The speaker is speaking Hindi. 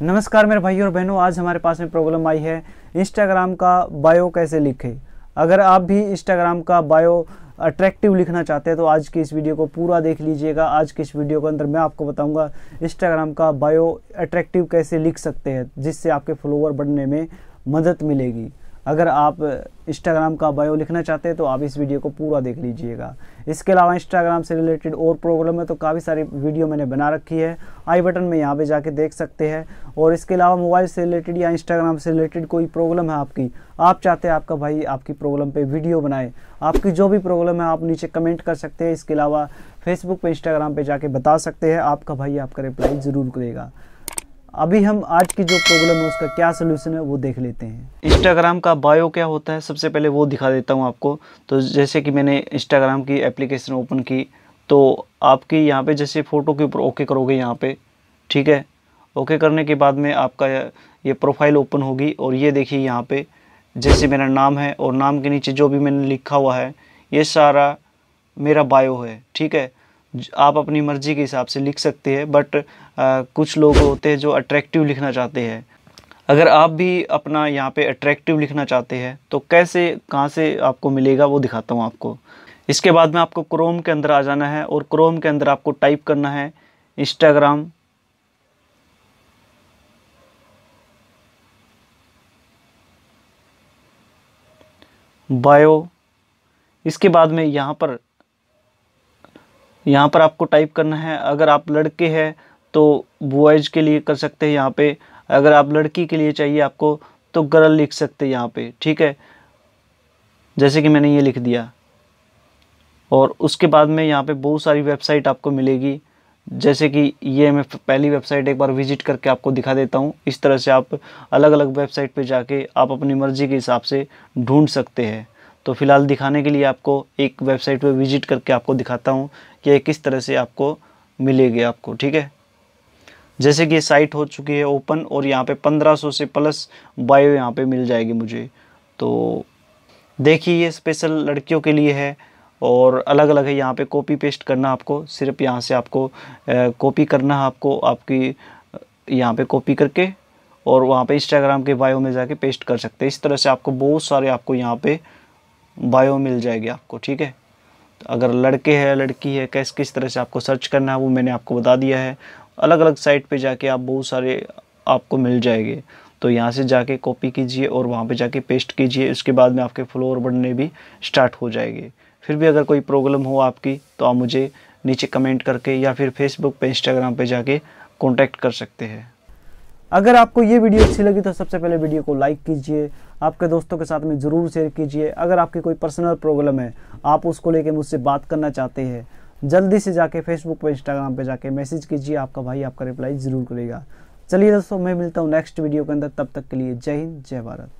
नमस्कार मेरे भाई और बहनों आज हमारे पास में प्रॉब्लम आई है इंस्टाग्राम का बायो कैसे लिखे अगर आप भी इंस्टाग्राम का बायो अट्रैक्टिव लिखना चाहते हैं तो आज की इस वीडियो को पूरा देख लीजिएगा आज की इस वीडियो के अंदर मैं आपको बताऊंगा इंस्टाग्राम का बायो अट्रैक्टिव कैसे लिख सकते हैं जिससे आपके फॉलोवर बढ़ने में मदद मिलेगी अगर आप इंस्टाग्राम का बायो लिखना चाहते हैं तो आप इस वीडियो को पूरा देख लीजिएगा इसके अलावा इंस्टाग्राम से रिलेटेड और प्रॉब्लम है तो काफ़ी सारी वीडियो मैंने बना रखी है आई बटन में यहाँ पे जाके देख सकते हैं और इसके अलावा मोबाइल से रिलेटेड या इंस्टाग्राम से रिलेटेड कोई प्रॉब्लम है आपकी आप चाहते हैं आपका भाई आपकी प्रॉब्लम पर वीडियो बनाए आपकी जो भी प्रॉब्लम है आप नीचे कमेंट कर सकते हैं इसके अलावा फेसबुक पर इंस्टाग्राम पर जाके बता सकते हैं आपका भाई आपका रिप्लाई ज़रूर करेगा अभी हम आज की जो प्रॉब्लम है उसका क्या सोल्यूशन है वो देख लेते हैं इंस्टाग्राम का बायो क्या होता है सबसे पहले वो दिखा देता हूँ आपको तो जैसे कि मैंने इंस्टाग्राम की एप्लीकेशन ओपन की तो आपकी यहाँ पे जैसे फ़ोटो के ऊपर ओके करोगे यहाँ पे ठीक है ओके करने के बाद में आपका ये प्रोफाइल ओपन होगी और ये देखिए यहाँ पे जैसे मेरा नाम है और नाम के नीचे जो भी मैंने लिखा हुआ है ये सारा मेरा बायो है ठीक है आप अपनी मर्ज़ी के हिसाब से लिख सकते हैं बट कुछ लोग होते हैं जो अट्रैक्टिव लिखना चाहते हैं अगर आप भी अपना यहाँ पे अट्रैक्टिव लिखना चाहते हैं तो कैसे कहाँ से आपको मिलेगा वो दिखाता हूँ आपको इसके बाद में आपको क्रोम के अंदर आ जाना है और क्रोम के अंदर आपको टाइप करना है इंस्टाग्राम बायो इसके बाद में यहाँ पर यहाँ पर आपको टाइप करना है अगर आप लड़के हैं तो बॉयज़ के लिए कर सकते हैं यहाँ पे अगर आप लड़की के लिए चाहिए आपको तो गर्ल लिख सकते हैं यहाँ पे ठीक है जैसे कि मैंने ये लिख दिया और उसके बाद में यहाँ पे बहुत सारी वेबसाइट आपको मिलेगी जैसे कि ये मैं पहली वेबसाइट एक बार विजिट करके आपको दिखा देता हूँ इस तरह से आप अलग अलग वेबसाइट पर जाके आप अपनी मर्ज़ी के हिसाब से ढूँढ सकते हैं तो फिलहाल दिखाने के लिए आपको एक वेबसाइट पर विजिट करके आपको दिखाता हूँ कि ये किस तरह से आपको मिलेगी आपको ठीक है जैसे कि ये साइट हो चुकी है ओपन और यहाँ पे 1500 से प्लस बायो यहाँ पे मिल जाएगी मुझे तो देखिए ये स्पेशल लड़कियों के लिए है और अलग अलग है यहाँ पे कॉपी पेस्ट करना आपको सिर्फ यहाँ से आपको कॉपी करना है आपको आपकी यहाँ पे कॉपी करके और वहाँ पे इंस्टाग्राम के बायो में जाके पेस्ट कर सकते हैं इस तरह से आपको बहुत सारे आपको यहाँ पर बायो मिल जाएगी आपको ठीक है तो अगर लड़के हैं लड़की है कैस किस तरह से आपको सर्च करना है वो मैंने आपको बता दिया है अलग अलग साइट पे जाके आप बहुत सारे आपको मिल जाएंगे तो यहाँ से जाके कॉपी कीजिए और वहाँ पे जाके पेस्ट कीजिए उसके बाद में आपके फ्लोर बढ़ने भी स्टार्ट हो जाएंगे फिर भी अगर कोई प्रॉब्लम हो आपकी तो आप मुझे नीचे कमेंट करके या फिर फेसबुक पर इंस्टाग्राम पर जाके कॉन्टैक्ट कर सकते हैं अगर आपको ये वीडियो अच्छी लगी तो सबसे पहले वीडियो को लाइक कीजिए आपके दोस्तों के साथ में ज़रूर शेयर कीजिए अगर आपकी कोई पर्सनल प्रॉब्लम है आप उसको लेके मुझसे बात करना चाहते हैं जल्दी से जाके फेसबुक पर इंस्टाग्राम पर जाके मैसेज कीजिए आपका भाई आपका रिप्लाई ज़रूर करेगा चलिए दोस्तों मैं मिलता हूँ नेक्स्ट वीडियो के अंदर तब तक के लिए जय हिंद जय भारत